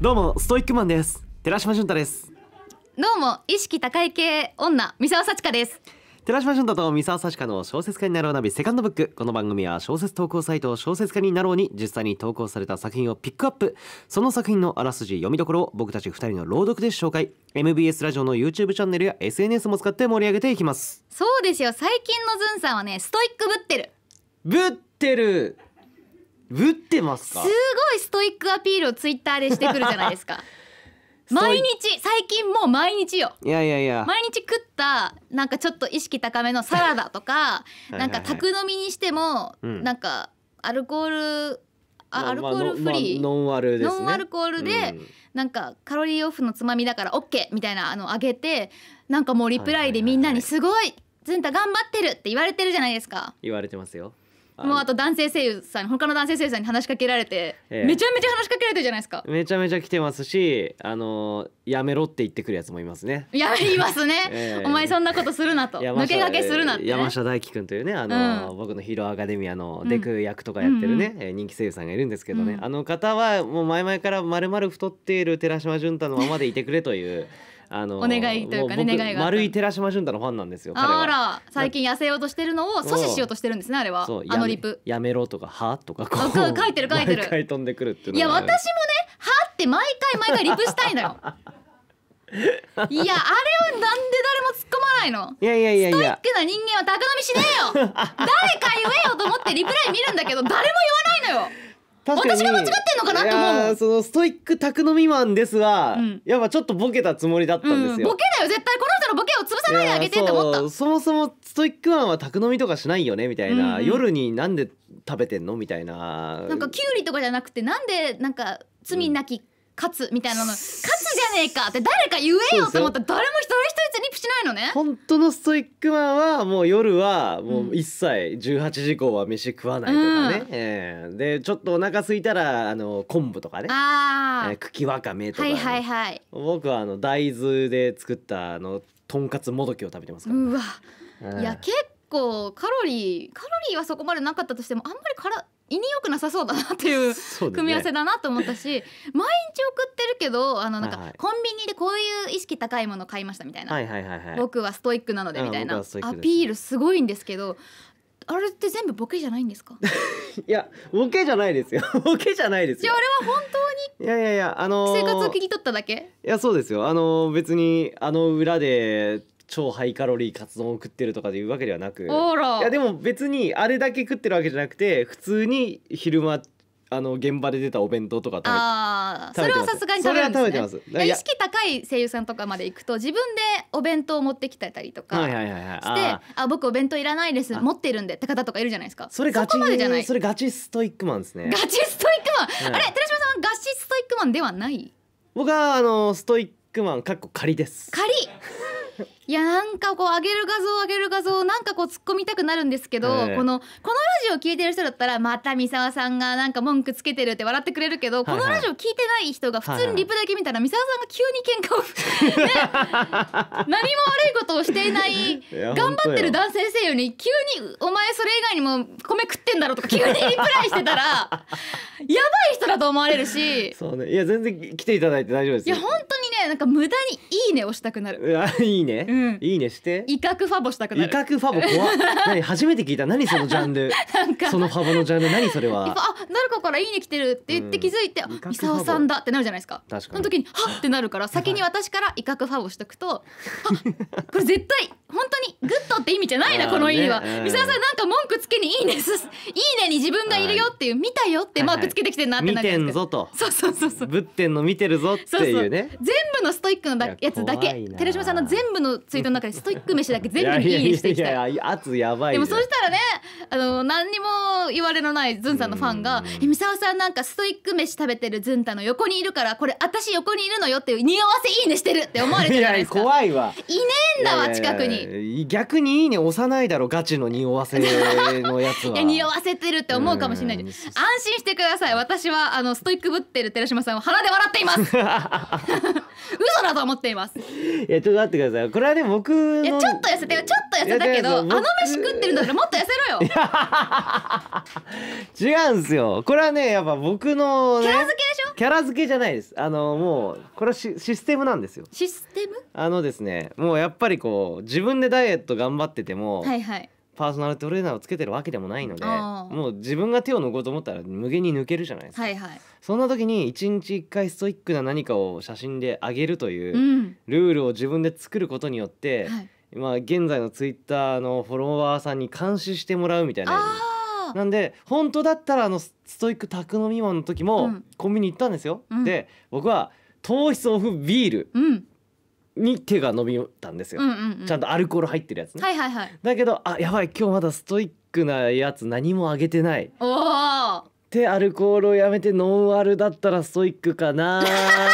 どうもストイックマンです寺島純太ですどうも意識高い系女三沢幸香です寺島純太と三沢幸香の小説家になろうナビセカンドブックこの番組は小説投稿サイト小説家になろうに実際に投稿された作品をピックアップその作品のあらすじ読みどころを僕たち2人の朗読で紹介 MBS ラジオの YouTube チャンネルや SNS も使って盛り上げていきますそうですよ最近のズンさんはねストイックぶってるぶってる打ってますかすごいストイックアピールをツイッターでしてくるじゃないですか 毎日最近もう毎日よいやいやいや毎日食ったなんかちょっと意識高めのサラダとか なんか宅飲みにしても、うん、なんかアルコールあアルコールフリー、まあノンアル、ね、ノンアルコールで、うん、なんかカロリーオフのつまみだから OK みたいなあのあげてなんかもうリプライでみんなに「すごいずんた頑張ってる!」って言われてるじゃないですか言われてますよもうあと男性声優さん他の男性声優さんに話しかけられて、ええめちゃめちゃ話しかけられてるじゃないですかめちゃめちゃ来てますしあのやめろって言ってくるやつもいますねやめますね、ええお前そんなことするなと山抜下け駆けするなって、ね、山下大輝くんというねあの、うん僕のヒーローアカデミアのデク役とかやってるね、え人気声優さんがいるんですけどね、うんあの方はもう前々からまるまる太っている寺島純太のままでいてくれというあのお願いというかね願いが丸い寺島淳太のファンなんですよあら最近痩せようとしてるのを阻止しようとしてるんですねあれはあのリプやめろとかはとかこう書いてる書いてる毎飛んでくるっていういや私もねはって毎回毎回リプしたいのよいやあれはなんで誰も突っ込まないのいやいやいやいやストイックな人間は高飲みしねえよ誰か言えよと思ってリプライ見るんだけど誰も言わないのよ私が間違ってんのかなと思うそのストイック宅飲みマンですが、うん、やっぱちょっとボケたつもりだったんですよ、うん、ボケだよ絶対この人のボケを潰さないであげてって思ったそもそもストイックマンは宅飲みとかしないよねみたいな、うん夜になんで食べてんのみたいななんかキュウリとかじゃなくてなんでなんか罪なき勝つみたいなの勝つじゃねえかって誰か言えよと思ったら誰も一人一人にプしないのね本当のストイックマンはもう夜はもう一切18時以降は飯食わないとかね、うん、えー、でちょっとお腹空いたらあの昆布とかねあ、えー、茎わかめとか、ね、はいはいはい僕はあの大豆で作ったあのとんかつもどきを食べてますから、ね、うわ、うん、いや結構カロリーカロリーはそこまでなかったとしてもあんまりから胃によくなさそうだなっていう 組み合わせだなと思ったし、毎日送ってるけどあのなんか、コンビニでこういう意識高いもの買いましたみたいな、はいはいはいはい、僕はストイックなのでみたいなアピールすごいんですけどあれって全部ボケじゃないんですか いやボケじゃないですよ ボケじゃないですよあれは本当にいやいやいやあのー、生活を切り取っただけいやそうですよあのー、別にあの裏で超ハイカロリーカツ丼を食ってるとかでいうわけではなくいやでも別にあれだけ食ってるわけじゃなくて普通に昼間あの現場で出たお弁当とか食べてああそれはさすがに食べるんです、ね、食べてます意識高い声優さんとかまで行くと自分でお弁当を持ってきてたりとかはいして、はいはいはいああ僕お弁当いらないです持ってるんでって方とかいるじゃないですかそれガチこまでじゃないそれガチストイックマンですねガチストイックマン、はいあれ寺島さんはガチストイックマンではない僕はあのストイックマンかっこ仮です仮いやなんかこう上げる画像上げる画像なんかこう突っ込みたくなるんですけど、えー、このこのラジオ聞いてる人だったらまた三沢さんがなんか文句つけてるって笑ってくれるけど、はいはい、このラジオ聞いてない人が普通にリプだけ見たら、はいはい、三沢さんが急に喧嘩をね何も悪いことをしていない頑張ってる男性声優に急に「お前それ以外にも米食ってんだろ」とか急にリプライしてたら やばい人だと思われるしそうねいや全然来ていただいて大丈夫ですいや本当にねなんか無駄に「いいね」をしたくなるいやいいね、うんんいいねして威嚇ファボしたく威なる嚇ファボ怖 何初めて聞いた何そのジャンルなんかそのファボのジャンル何それはぱあ誰かから「いいね」来てるって言って気づいてうん伊沢さんだ」ってなるじゃないですか。確そかのに時に「はっ!」ってなるから先に私から威嚇ファボしとくとこれ絶対本当にグッドって意味じゃないなこの「意味はあーねうん伊沢さんなんか文句つけに「いいね」す「いいね」に自分がいるよっていう「見たよ」ってマークつけてきてんなってなるじてゃないんですかぞとそうそうそうそうぶってんの見てるぞっていうね全のストイックのやつだけ寺島さんの全部のツイートの中でストイック飯だけ全部にいいにしてきたいやいや圧やばいでもそうしたらねあの何にも言われのないずんさんのファンが「え三沢さんなんかストイック飯食べてるずんたの横にいるからこれ私横にいるのよ」って匂わせいいねしてるって思われてるじゃないですか怖いわいねえんだわ近くに逆にいいね押さないだろガチの匂わせのやつはいや匂わせてるって思うかもしれない安心してください私はあのストイックぶってる寺島さんを鼻で笑っています 嘘だと思っていますいやちょっと待ってくださいこれはでも僕のいやちょっと痩せたよちょっと痩せたけどあの飯食ってるんだからもっと痩せろよ 違うんですよこれはねやっぱ僕の、ね、キャラ付けでしょキャラ付けじゃないですあのもうこれはシステムなんですよシステムあのですねもうやっぱりこう自分でダイエット頑張っててもはいはいパーソナルトレーナーをつけてるわけでもないのでもう自分が手を抜こうと思ったら無限に抜けるじゃないですか、はいはい、そんな時に一日一回ストイックな何かを写真であげるというルールを自分で作ることによって、うんはい今現在のツイッターのフォロワーさんに監視してもらうみたいななんで本当だったらあのストイック宅飲みマの時もコンビニ行ったんですよ、うん、で僕は糖質オフビールに手が伸びたんですよ、うんうんうん、ちゃんとアルコール入ってるやつね、はいはいはい、だけどあやばい今日まだストイックなやつ何もあげてないおおでアルコールをやめてノンアルだったらストイックかな ストイックキャ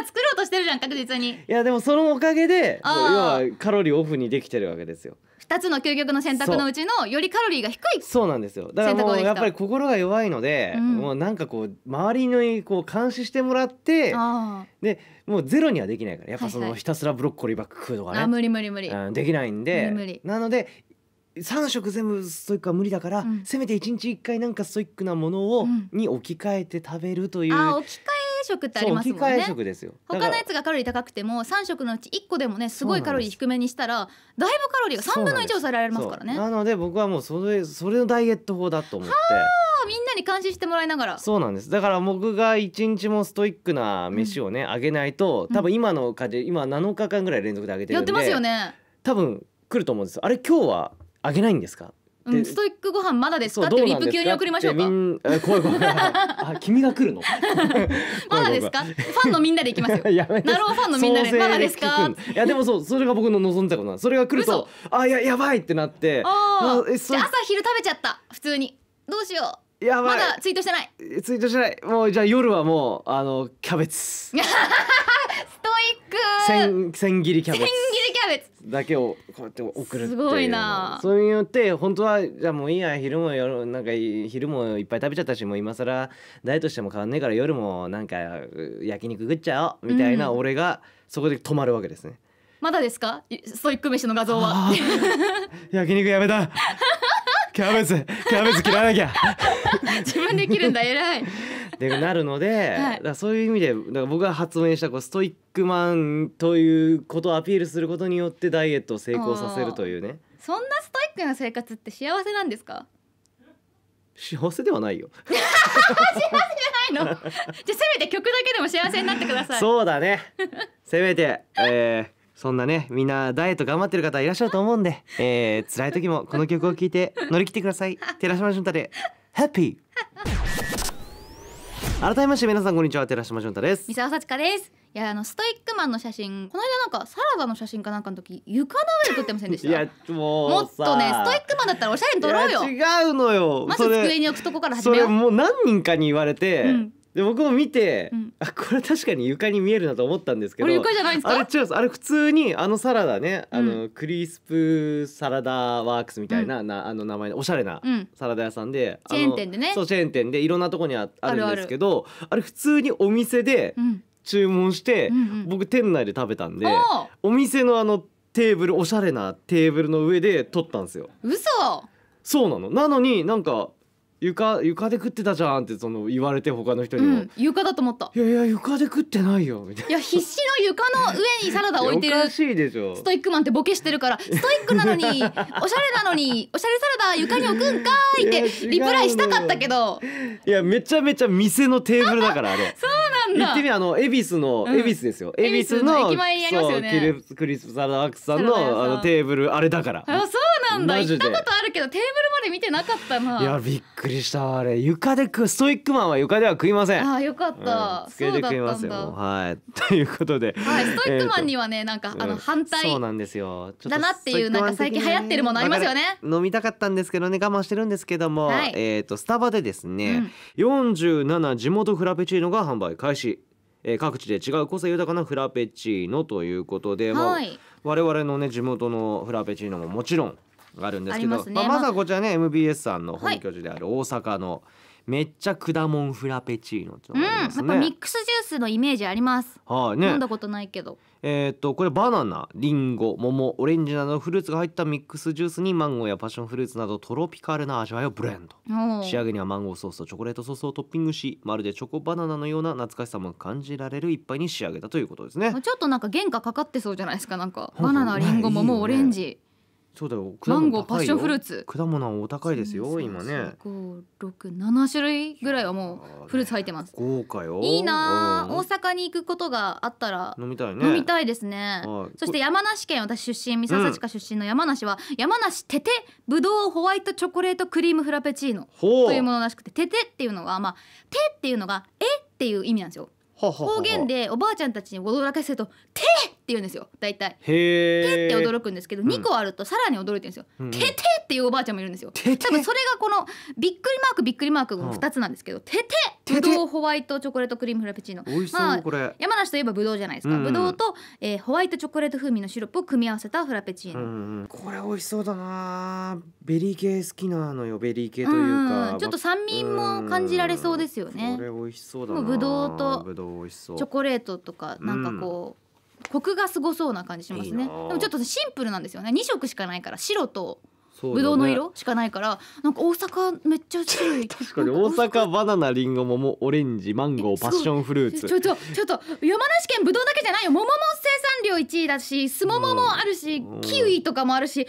ラ作ろうとしてるじゃん確実にいやでもそのおかげで要はカロリーオフにできてるわけですよ2つの究極の選択のうちのよりカロリーが低いそうなんですよだからもうやっぱり心が弱いので、うん、もうなんかこう周りのこう監視してもらってでもうゼロにはできないからやっぱそのひたすらブロッコリーばっか食うとかね、はいはい、無理無理無理、うん、できないんで無理なので3食全部ストイックは無理だから、うん、せめて1日1回なんかストイックなものを、に置き換えて食べるという。あ置き換食ってありますもんね食ですよ他のやつがカロリー高くても3食のうち1個でもねすごいカロリー低めにしたらだいぶカロリーが3分の1抑えられますからねなので僕はもうそれそれのダイエット法だと思ってみんなに監視してもらいながらそうなんですだから僕が一日もストイックな飯をね、あ、うん、げないと多分今の家庭、今7日間ぐらい連続であげてるんでやってますよね多分来ると思うんですあれ今日はあげないんですかうん、ストイックご飯まだですかってリップ級に送りましょうかう怖い怖いあ 君が来るの まだですかファンのみんなで行きますよ やめなろファンのみんなでまだですかいやでもそうそれが僕の望んでたことなんそれが来るとあややばいってなってああ朝昼食べちゃった普通にどうしようやばいまだツイートしてないツイートしてないもうじゃあ夜はもうあのキャベツ千千切りキャベツ千切りキャベツだけをこうやって送るっていうすごいなそれによって本当はじゃあもういいや昼も夜なんか昼もいっぱい食べちゃったしもう今更ダイエットしても変わんねえから夜もなんか焼肉食っちゃおうみたいな俺がそこで止まるわけですね、うん、まだですかストイック飯の画像は焼肉やめた キャベツキャベツ切らなきゃ自分で切るんだ偉いでなるので、はい、だそういう意味でだから僕が発明したこうストイックマンということをアピールすることによってダイエットを成功させるというねそんなストイックな生活って幸せなんですか幸せではないよ 幸せじゃないの じゃあせめて曲だけでも幸せになってくださいそうだねせめて、えー、そんなねみんなダイエット頑張ってる方いらっしゃると思うんで、えー、辛い時もこの曲を聴いて乗り切ってください寺島潤太でハッピー改めまして皆さんこんにちは寺島純太です三沢幸香ですいやあのストイックマンの写真この間なんかサラダの写真かなんかの時床の上で撮ってませんでしたいやもうもっとねストイックマンだったらおしゃれに撮ろうよ違うのよまず机に置くとこから始めようそれもう何人かに言われて、うんで僕も見て、うん、あこれ確かに床に見えるなと思ったんですけど床じゃないですかあれ違うあれ普通にあのサラダね、うん、あのクリスプサラダワークスみたいなうん、なあの名前のおしゃれなサラダ屋さんで、チェーン店でねそうチェーン店でいろんなとこにああるんですけどあれ普通にお店で注文して、うんうん、僕店内で食べたんでお店のあのテーブルおしゃれなテーブルの上で撮ったんですよ。嘘そうなのなのになんか床床で食ってたじゃんってその言われて他の人にうもん、床だと思った「いやいや床で食ってないよ」みたいいや必死の床の上にサラダ置いておかるしいでしょストイックマンってボケしてるからストイックなのに おしゃれなのにおしゃれサラダ床に置くんかいってリプライしたかったけどいやめちゃめちゃ店のテーブルだからあれそうなん言だってみあの恵比寿のう恵比寿ですよ恵比寿の恵比寿の駅前にありますよねクリススプサラダワークスさんのさんあのテーブルあれだからあそうなんだ行ったことあるけどテーブルまで見てなかったないやびっくくりしたあれ床で食うストイックマンは床では食いませんあよかった、うん、机で食いますよはい ということで、はい、ストイックマンにはねなんか、あの反対そうなんですよだなっていうなんか最近流行ってるものありますよね飲みたかったんですけどね我慢してるんですけども、えっ、とスタバでですね、うん、47地元フラペチーノが販売開始えー、各地で違う個性豊かなフラペチーノということで、はい、我々のね地元のフラペチーノももちろんがあるんですけど、まあ、まずはこちらね MBS さんの本拠地である大阪の、めっちゃ果物フラペチーノってまうん、やっぱミックスジュースのイメージあります。はい、ね。飲んだことないけど。えっとこれバナナ、リンゴ、桃、オレンジなどフルーツが入ったミックスジュースにマンゴーやパッションフルーツなどトロピカルな味わいをブレンド。仕上げにはマンゴーソースとチョコレートソースをトッピングし、まるでチョコバナナのような懐かしさも感じられる一杯に仕上げたということですね。ちょっとなんか原価かかってそうじゃないですか。なんかバナナ、リンゴ、桃、オレンジ。そうだよマンゴーパッションフルーツ果物はお高いですよ今ね567種類ぐらいはもうフルーツ入ってます、豪華よいいな大阪に行くことがあったら飲みたいね飲みたいですね、そして山梨県私出身三朝地下出身の山梨は、山梨テテブドウホワイトチョコレートクリームフラペチーノというものらしくてテテっていうのはまあテっていうのがえっていう意味なんですよ方言でおばあちゃんたちに驚かせると「て」っ言うんですよ大体へてって驚くんですけど、うん2個あるとさらに驚いてるんですよ、うんててっていうおばあちゃんもいるんですよ多分それがこのびっくりマークびっくりマークの2つなんですけど、ててててぶどうホワイトチョコレートクリームフラペチーノしそう、まあ山梨といえばぶどうじゃないですか、うんぶどうと、えーホワイトチョコレート風味のシロップを組み合わせたフラペチーノ、うんこれ美味しそうだなベリー系好きなのよベリー系というか、うんちょっと酸味も感じられそうですよねうんこれ美味しそうだなぶどうとチョコレートとかなんかこう、コクがすごそうな感じしますねでもちょっとシンプルなんですよね2色しかないから白とぶどうの色しかないから、ね、なんか大阪めっちゃ種い 確かに大阪バナナリンゴ桃オレンジマンゴーパッションフルーツちょっとちょっと山梨県ぶどうだけじゃないよ桃も生産量1位だしすもももあるし、うん、キウイとかもあるし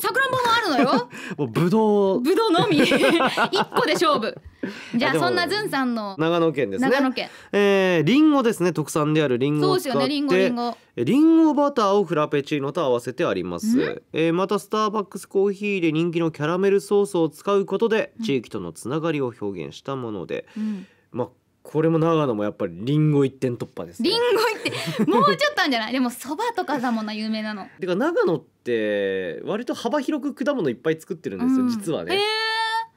さくらんぼもあるのよ もうぶどうぶどうのみ1 個で勝負 じゃあそんなずんさんの長野県ですね長野県えー、リンゴですね特産であるリンゴを使ってそうですよねリンゴリンゴリンゴバターをフラペチーノと合わせてあります、えー、またスターバックスコーヒーで人気のキャラメルソースを使うことで地域とのつながりを表現したもので、うん、まあこれも長野もやっぱりリンゴ一点突破です、ね、リンゴ一点もうちょっとあんじゃないでもそばとかだもんな有名なのてか長野って割と幅広く果物いっぱい作ってるんですよ、うん、実はね、えー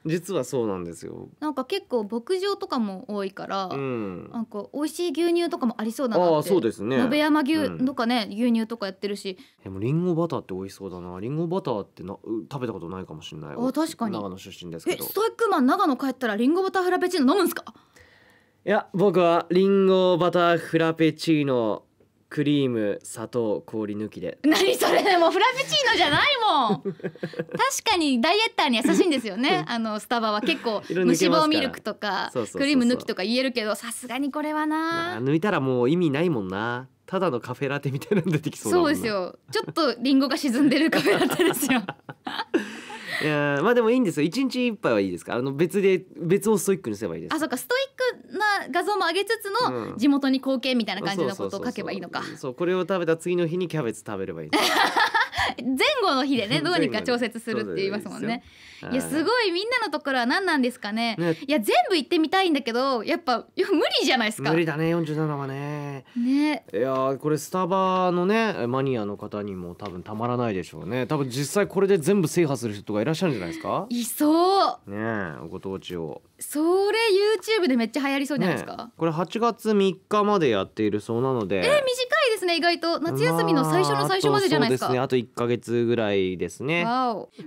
実はそうなんですよなんか結構牧場とかも多いから、うん、なんか美味しい牛乳とかもありそうだなってそうですね鍋山牛とかね、うん、牛乳とかやってるしでもリンゴバターって美味しそうだなリンゴバターってな食べたことないかもしれないあ確かに長野出身ですけどストイックマン長野帰ったらリンゴバターフラペチーノ飲むんですかいや僕はリンゴバターフラペチーノクリーム砂糖氷抜きで 何それもうフラペチーノじゃないもん 確かにダイエッターに優しいんですよねあのスタバは結構虫歯ミルクとかクリーム抜きとか言えるけどさすがにこれはな抜いたらもう意味ないもんなただのカフェラテみたいなの出てきそうそうですよちょっとリンゴが沈んでるカフェラテですよ いやまあでもいいんですよ一日一杯はいいですからあの別で別をストイックにすればいいですあそうかストイックな画像も上げつつの、地元に貢献みたいな感じのことを書けばいいのかそうこれを食べた次の日にキャベツ食べればいい 前後の日でねどうにか調節するって言いますもんね。いやすごいみんなのところは何なんですかね、ね、いや全部行ってみたいんだけどやっぱいや無理じゃないですか無理だね47はねねいやこれスタバのねマニアの方にも多分たまらないでしょうね多分実際これで全部制覇する人がいらっしゃるんじゃないですかいそうねご当地をそれ YouTube でめっちゃ流行りそうじゃないですか、ね、これ8月3日までやっているそうなのでえー、短いですね意外と夏休みの最初の最初までじゃないですか、まあ、あと,、ね、あと1か月ぐらいですね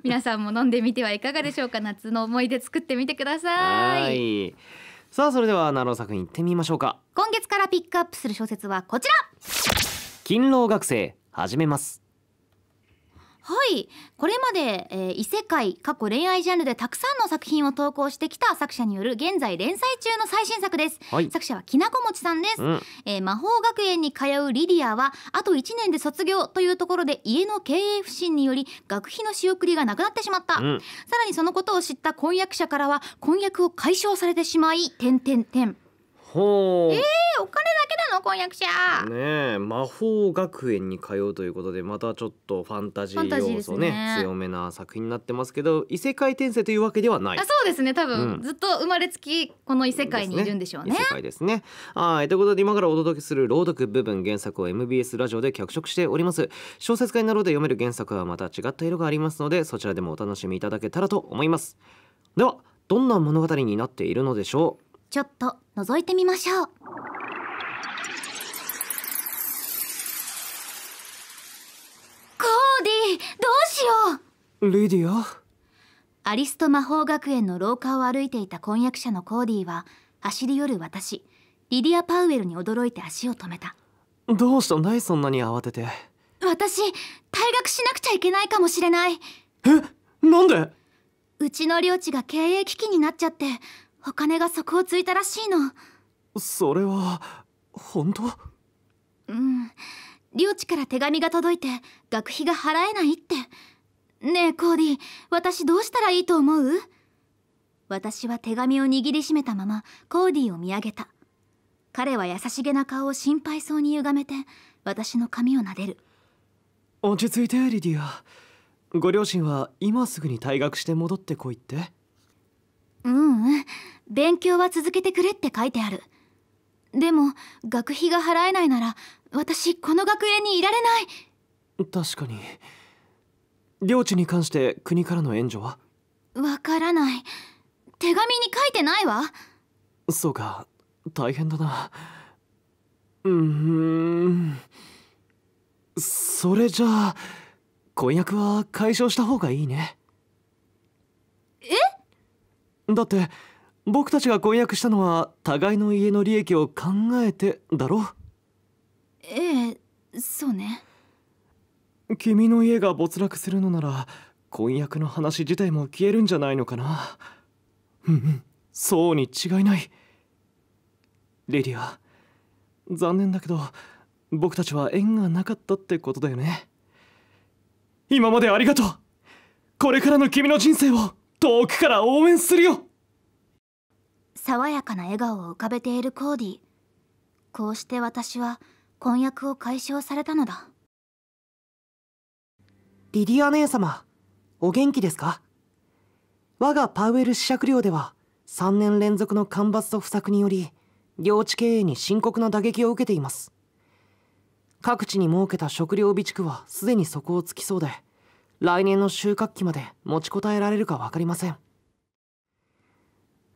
皆さんも飲んでみてはいかがでしょうか夏の思い出作ってみてくださいさあそれでは奈良作品いってみましょうか今月からピックアップする小説はこちら勤労学生始めますはいこれまで、えー、異世界過去恋愛ジャンルでたくさんの作品を投稿してきた作者による現在連載中の最新作です、はい、作者はきなこもちさんです、うん、えー、魔法学園に通うリディアはあと1年で卒業というところで家の経営不振により学費の仕送りがなくなってしまった、うん、さらにそのことを知った婚約者からは婚約を解消されてしまい点点点ほうえー、お金だけなの婚約者ねえ魔法学園に通うということでまたちょっとファンタジー要素ね、ね、強めな作品になってますけど異世界転生というわけではないあそうですね多分、うん、ずっと生まれつきこの異世界にいるんでしょうね、ね、異世界ですねはいということで今からお届けする朗読部分原作を MBS ラジオで脚色しております小説家になろうで読める原作はまた違った色がありますのでそちらでもお楽しみいただけたらと思いますではどんな物語になっているのでしょうちょっと覗いてみましょうコーディどうしようリディアアリスト魔法学園の廊下を歩いていた婚約者のコーディは走り寄る私リディア・パウエルに驚いて足を止めたどうしたんだいそんなに慌てて私退学しなくちゃいけないかもしれないえなんでうちの領地が経営危機になっちゃってお金が底をついたらしいのそれは本当うん領地から手紙が届いて学費が払えないってねえコーディ私どうしたらいいと思う私は手紙を握りしめたままコーディを見上げた彼は優しげな顔を心配そうに歪めて私の髪を撫でる落ち着いてリディアご両親は今すぐに退学して戻ってこいってううん勉強は続けてくれって書いてあるでも学費が払えないなら私この学園にいられない確かに領地に関して国からの援助はわからない手紙に書いてないわそうか大変だなうんそれじゃあ婚約は解消した方がいいねえっだって僕たちが婚約したのは互いの家の利益を考えてだろええそうね君の家が没落するのなら婚約の話自体も消えるんじゃないのかなうんそうに違いないリリア残念だけど僕たちは縁がなかったってことだよね今までありがとうこれからの君の人生を遠くから応援するよ爽やかな笑顔を浮かべているコーディこうして私は婚約を解消されたのだリディア姉様お元気ですか我がパウエル試着寮では3年連続の干ばつと不作により領地経営に深刻な打撃を受けています各地に設けた食料備蓄はすでに底をつきそうで来年の収穫期まで持ちこたえられるか分かりません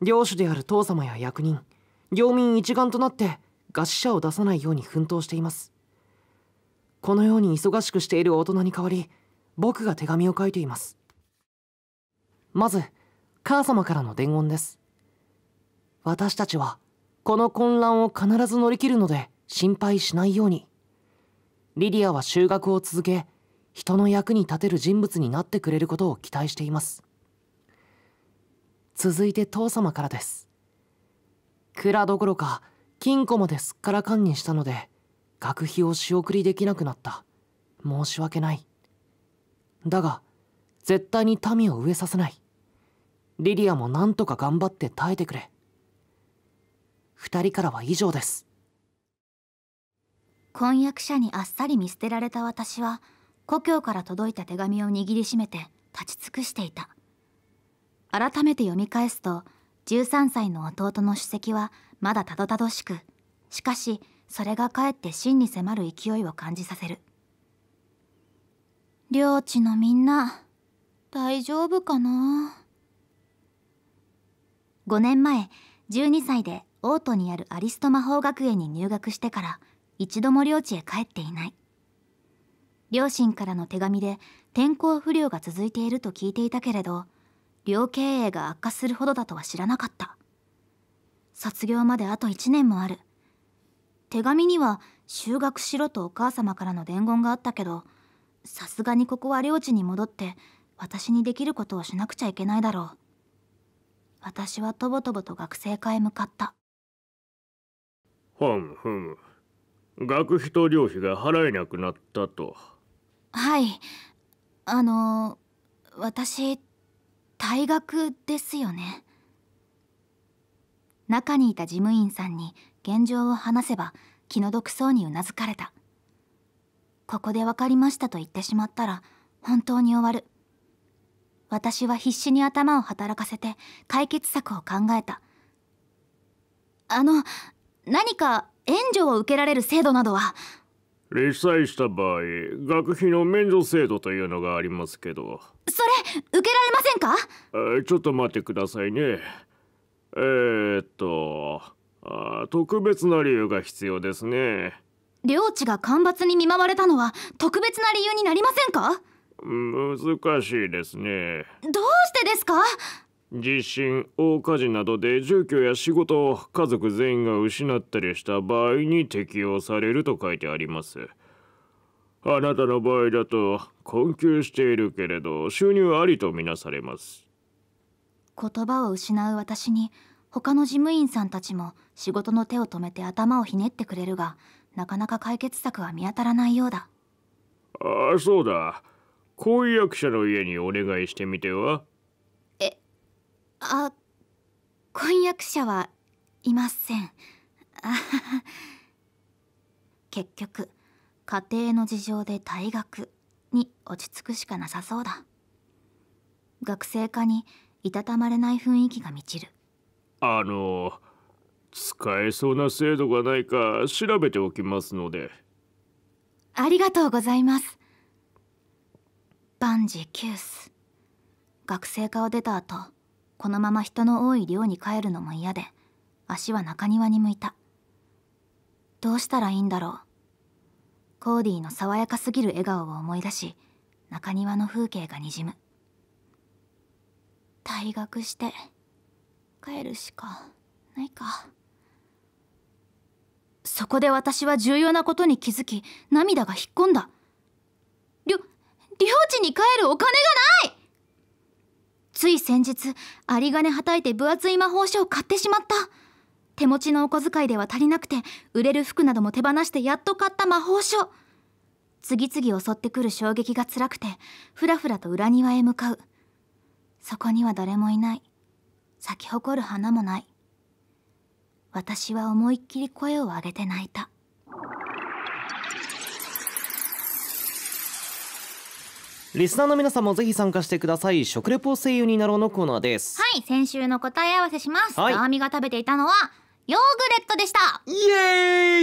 領主である父様や役人領民一丸となって餓死者を出さないように奮闘していますこのように忙しくしている大人に代わり僕が手紙を書いていますまず母様からの伝言です私たちはこの混乱を必ず乗り切るので心配しないようにリディアは修学を続け人の役に立てる人物になってくれることを期待しています続いて父様からです蔵どころか金庫まですっからかんにしたので学費を仕送りできなくなった申し訳ないだが絶対に民を飢えさせないリリアも何とか頑張って耐えてくれ2人からは以上です婚約者にあっさり見捨てられた私は故郷から届いた手紙を握りしめて立ち尽くしていた改めて読み返すと13歳の弟の首席はまだたどたどしくしかしそれがかえって真に迫る勢いを感じさせる領地のみんな大丈夫かな5年前12歳でオートにあるアリスト魔法学園に入学してから一度も領地へ帰っていない両親からの手紙で天候不良が続いていると聞いていたけれど寮経営が悪化するほどだとは知らなかった卒業まであと1年もある手紙には就学しろとお母様からの伝言があったけどさすがにここは領地に戻って私にできることをしなくちゃいけないだろう私はとぼとぼと学生課へ向かったふんふん学費と寮費が払えなくなったとはいあの私退学ですよね中にいた事務員さんに現状を話せば気の毒そうにうなずかれたここで分かりましたと言ってしまったら本当に終わる私は必死に頭を働かせて解決策を考えたあの何か援助を受けられる制度などは立災した場合学費の免除制度というのがありますけどそれ受けられませんかえちょっと待ってくださいねえー、っとあ特別な理由が必要ですね領地が干ばつに見舞われたのは特別な理由になりませんか難しいですねどうしてですか地震大火事などで住居や仕事を家族全員が失ったりした場合に適用されると書いてありますあなたの場合だと困窮しているけれど収入ありとみなされます言葉を失う私に他の事務員さんたちも仕事の手を止めて頭をひねってくれるがなかなか解決策は見当たらないようだああそうだ婚約者の家にお願いしてみてはあ婚約者はいません 結局家庭の事情で退学に落ち着くしかなさそうだ学生課にいたたまれない雰囲気が満ちるあの使えそうな制度がないか調べておきますのでありがとうございます万事休す学生課を出た後このまま人の多い寮に帰るのも嫌で足は中庭に向いたどうしたらいいんだろうコーディの爽やかすぎる笑顔を思い出し中庭の風景がにじむ退学して帰るしかないかそこで私は重要なことに気づき涙が引っ込んだりょ領地に帰るお金がないつい先日有金はたいて分厚い魔法書を買ってしまった手持ちのお小遣いでは足りなくて売れる服なども手放してやっと買った魔法書次々襲ってくる衝撃が辛くてふらふらと裏庭へ向かうそこには誰もいない咲き誇る花もない私は思いっきり声を上げて泣いたリスナーの皆さんもぜひ参加してください食レポ声優になろうのコーナーですはい先週の答え合わせしますはいアーミが食べていたのはヨーグレットでしたイエ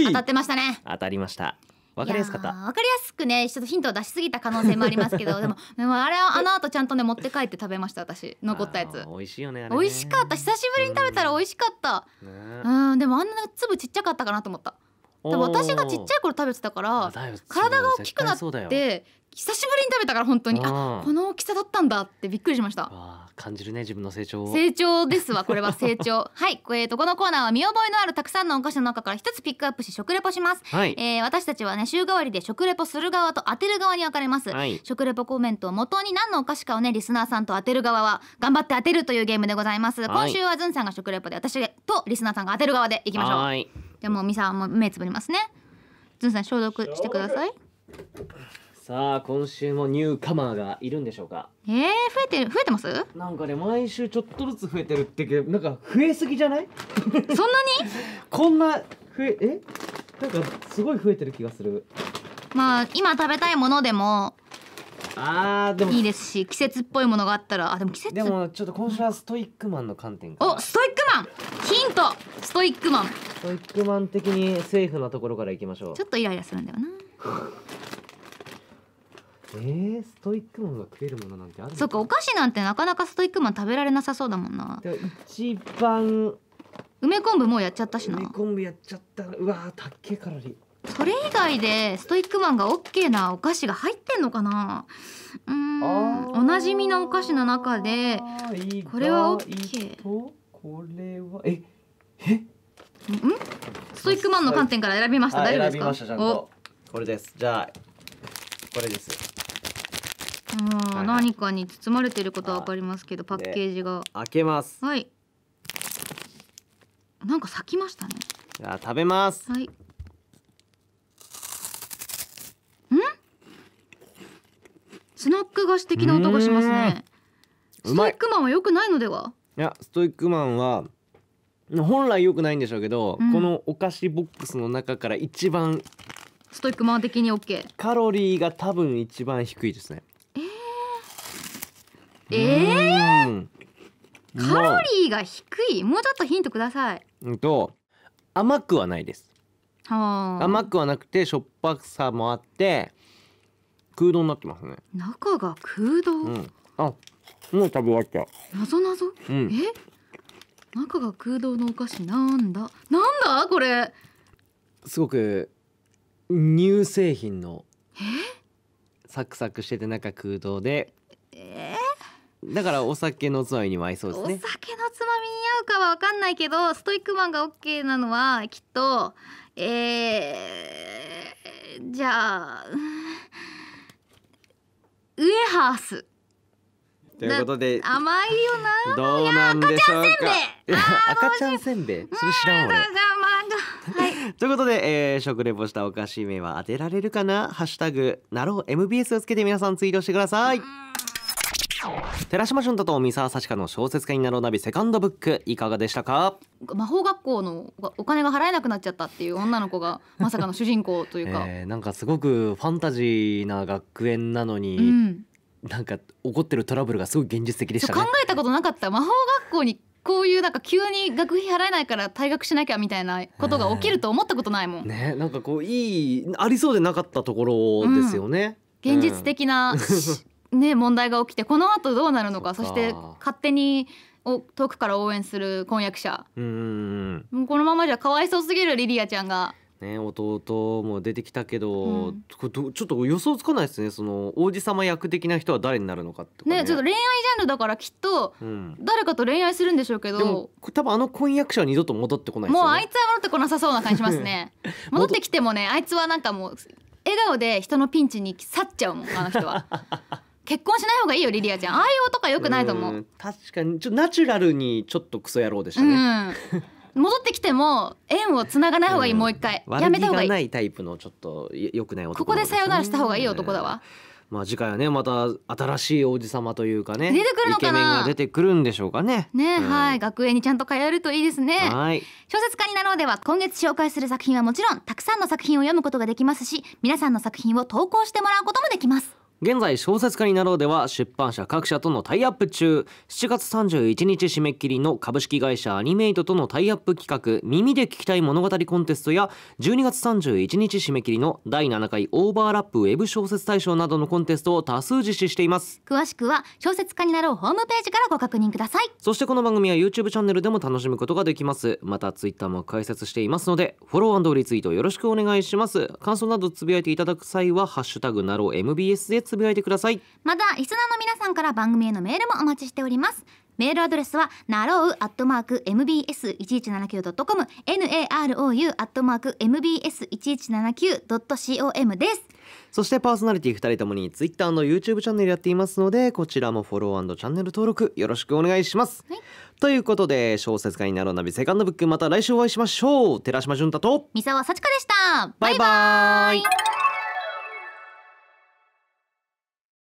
ーイ当たってましたね当たりましたわかりやすかったわかりやすくねちょっとヒントを出しすぎた可能性もありますけど でもでもあれはあの後ちゃんとね持って帰って食べました私残ったやつ 美味しいよね、ね、美味しかった久しぶりに食べたら美味しかったうん、ね、でもあんな粒ちっちゃかったかなと思った私がちっちゃい頃食べてたから体が大きくなって久しぶりに食べたから本当にあこの大きさだったんだってびっくりしました感じるね自分の成長成長ですわこれは成長 はい、えー、とこのコーナーは見覚えのあるたくさんのお菓子の中から一つピックアップし食レポします、はい、えー、私たちはね週替わりで食レポする側と当てる側に分かれます、はい、食レポコメントを元に何のお菓子かをねリスナーさんと当てる側は頑張って当てるというゲームでございます、はい、今週はずんさんが食レポで私とリスナーさんが当てる側でいきましょうじゃあもうみさも目つぶりますねズンさん消毒してくださいさあ今週もニューカマーがいるんでしょうかえー、増えてる増えてますなんかね毎週ちょっとずつ増えてるってけなんか増えすぎじゃないそんなに こんな増ええなんかすごい増えてる気がするまあ今食べたいものでもああでもいいですし季節っぽいものがあったらあでも季節でもちょっと今週はストイックマンの観点からおストイックマンヒントストイックマンストイックマン的にセーフなところからいきましょうちょっとイライラするんだよなえー、ストイックマンが食えるものなんてあるそっかお菓子なんてなかなかストイックマン食べられなさそうだもんな一番梅昆布もうやっちゃったしな梅昆布やっちゃったうわーたっけカロリーそれ以外でストイックマンが OK なお菓子が入ってんのかなうんおなじみのお菓子の中でこれは OK これはええんストイックマンの観点から選びました大丈夫ですか選びこれですじゃあこれですもう何かに包まれてることはわかりますけどパッケージが、開けますはいなんか咲きましたねじゃあ食べますはいスナック菓子的な音がしますねストイックマンは良くないのではいやストイックマンは本来良くないんでしょうけど、うん、このお菓子ボックスの中から一番ストイックマン的にオッケー。カロリーが多分一番低いですねえー、えー、カロリーが低いもうちょっとヒントくださいうんと甘くはないです甘くはなくてしょっぱさもあって空洞になってますね中が空洞、うん、あもう食べ終わっちゃうなぞなぞ、うん、え中が空洞のお菓子なんだなんだこれすごく乳製品のえ？サクサクしてて中空洞でえー、だからお酒のつまみにも合いそうですねお酒のつまみに合うかはわかんないけどストイックマンがオッケーなのはきっとえー、じゃあ、ウエハースということで甘いよなどうなんでしょうか赤ちゃんせんべいそれ知らん俺 はい、ということで、えー、食レポしたお菓子名は当てられるかなハッシュタグなろう MBS をつけて皆さんツイートしてください。寺島俊太と三沢幸香の小説家になろうナビセカンドブックいかがでしたか魔法学校のお金が払えなくなっちゃったっていう女の子が まさかの主人公というか、えー、なんかすごくファンタジーな学園なのに、うん、なんか起こってるトラブルがすごい現実的でした、ね、考えたことなかった魔法学校にこういうなんか急に学費払えないから退学しなきゃみたいなことが起きると思ったことないもん。えー、ねなんかこういいありそうでなかったところですよね。うん現実的な、ね、問題が起きてこのあとどうなるのかそして勝手にを遠くから応援する婚約者うんもうこのままじゃかわいそうすぎるリリアちゃんが。ね、弟も出てきたけど、うん、ちょっと予想つかないですねその王子様役的な人は誰になるのかとかね、ね、ちょっと恋愛ジャンルだからきっと誰かと恋愛するんでしょうけど、うん、でも多分あの婚約者は二度と戻ってこない、ね、もうあいつは戻ってこなさそうな感じしますね 戻ってきてもねあいつはなんかもう笑顔で人のピンチに去っちゃうもんあの人は 結婚しない方がいいよリリアちゃん愛用とかよくないと思う確かにちょナチュラルにちょっとクソ野郎でしたね、うん、戻ってきても縁をつながない方がいい、もう一回やめた方がいいないタイプのちょっとよくない男、ここでさよならした方がいい男だわ、まあ次回はねまた新しい王子様というかね出てくるのかな出てくるんでしょうかねね、うん、はい学園にちゃんと通えるといいですね小説家になろうでは今月紹介する作品はもちろんたくさんの作品を読むことができますし皆さんの作品を投稿してもらうこともできます現在小説家になろうでは出版社各社とのタイアップ中7月31日締め切りの株式会社アニメイトとのタイアップ企画耳で聞きたい物語コンテストや12月31日締め切りの第7回オーバーラップウェブ小説大賞などのコンテストを多数実施しています詳しくは小説家になろうホームページからご確認くださいそしてこの番組は YouTube チャンネルでも楽しむことができますまた Twitter も開設していますのでフォローリツイートよろしくお願いします感想などつぶやいていただく際はハッシュタグなろう MBS でつぶやいてくださいまたリスナーの皆さんから番組へのメールもお待ちしておりますメールアドレスはなろうアットマーク mbs1179.com narou アットマーク mbs1179.com ですそしてパーソナリティ二人ともにツイッターの YouTube チャンネルやっていますのでこちらもフォローチャンネル登録よろしくお願いします、はい、ということで小説家になろうナビセカンドブックまた来週お会いしましょう寺島潤太と三沢幸子でしたバイバイバイバ